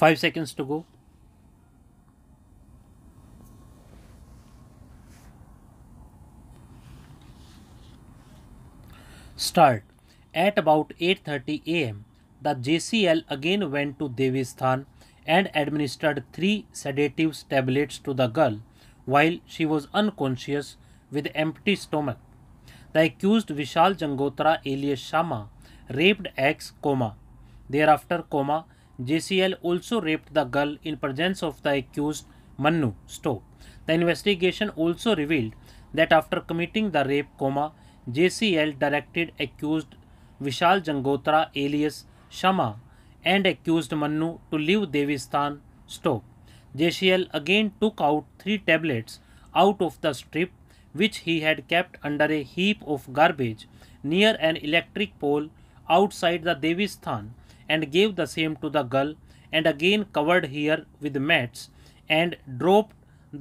5 seconds to go. Start. At about 8.30 am, the JCL again went to Devisthan and administered three sedative tablets to the girl while she was unconscious with empty stomach. The accused Vishal Jangotra alias Shama raped ex coma. Thereafter, coma JCL also raped the girl in presence of the accused Mannu Stowe. The investigation also revealed that after committing the rape coma, JCL directed accused Vishal Jangotra alias Shama and accused Mannu to leave Devistan Stowe. JCL again took out three tablets out of the strip which he had kept under a heap of garbage near an electric pole outside the Devistan and gave the same to the girl and again covered her with mats and dropped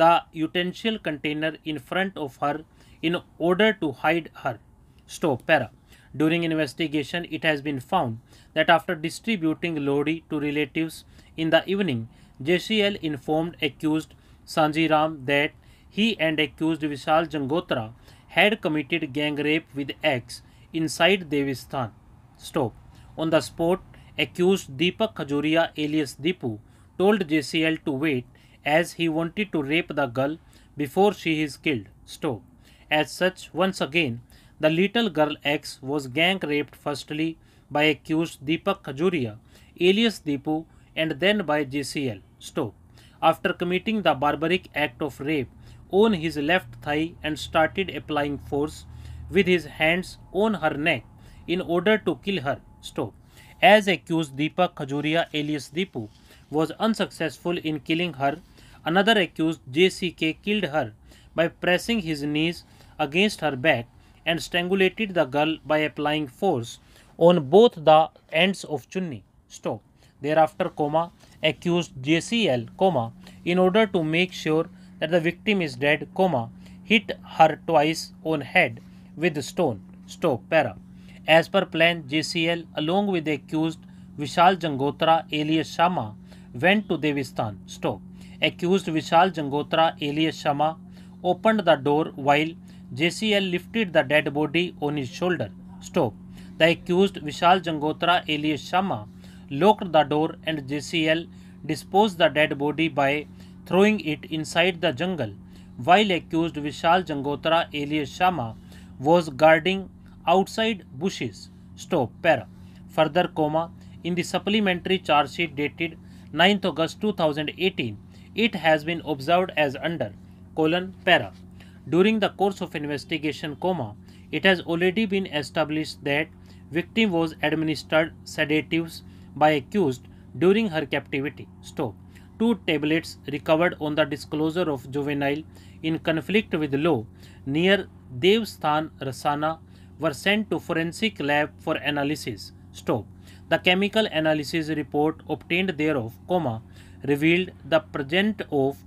the utensil container in front of her in order to hide her. Stop, para. During investigation, it has been found that after distributing Lodi to relatives in the evening, JCL informed accused Sanji Ram that he and accused Vishal Jangotra had committed gang rape with axe inside Devistan. Stop. On the spot, accused Deepak Khajuria alias Deepu told JCL to wait as he wanted to rape the girl before she is killed. Stop. As such, once again, the little girl X was gang raped firstly by accused Deepak Khajuria alias Deepu and then by JCL. Stop. After committing the barbaric act of rape on his left thigh and started applying force with his hands on her neck in order to kill her. Stop as accused Deepak Khajuria alias Deepu was unsuccessful in killing her, another accused JCK killed her by pressing his knees against her back and strangulated the girl by applying force on both the ends of chunni stalk. Thereafter, coma accused JCL, coma in order to make sure that the victim is dead, coma hit her twice on head with stone, Stop. para. As per plan, JCL, along with the accused Vishal Jangotra alias Shama, went to Devistan. Stop. Accused Vishal Jangotra alias Shama opened the door while JCL lifted the dead body on his shoulder. Stop. The accused Vishal Jangotra alias Shama locked the door and JCL disposed the dead body by throwing it inside the jungle while accused Vishal Jangotra alias Shama was guarding outside bushes, stop, para. Further comma, in the supplementary charge sheet dated 9th August 2018, it has been observed as under, colon, para. During the course of investigation, comma, it has already been established that victim was administered sedatives by accused during her captivity, stop two tablets recovered on the disclosure of juvenile in conflict with law near Devasthan Rasana were sent to forensic lab for analysis. Stop. The chemical analysis report obtained thereof, comma, revealed the presence of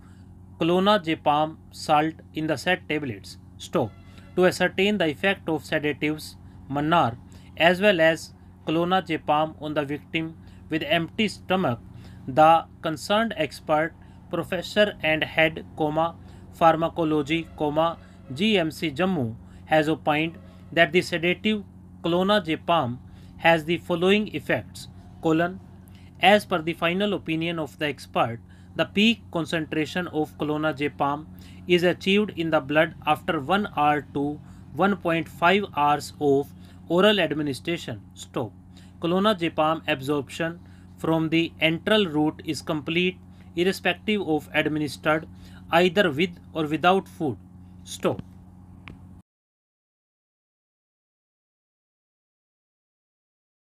clonazepam salt in the said tablets. Stop. To ascertain the effect of sedatives, manar, as well as clonazepam on the victim with empty stomach, the concerned expert, professor and head, comma, pharmacology, comma, GMC Jammu has opined that the sedative clonazepam has the following effects colon as per the final opinion of the expert the peak concentration of clonazepam is achieved in the blood after 1 hour to 1.5 hours of oral administration stop clonazepam absorption from the enteral route is complete irrespective of administered either with or without food stop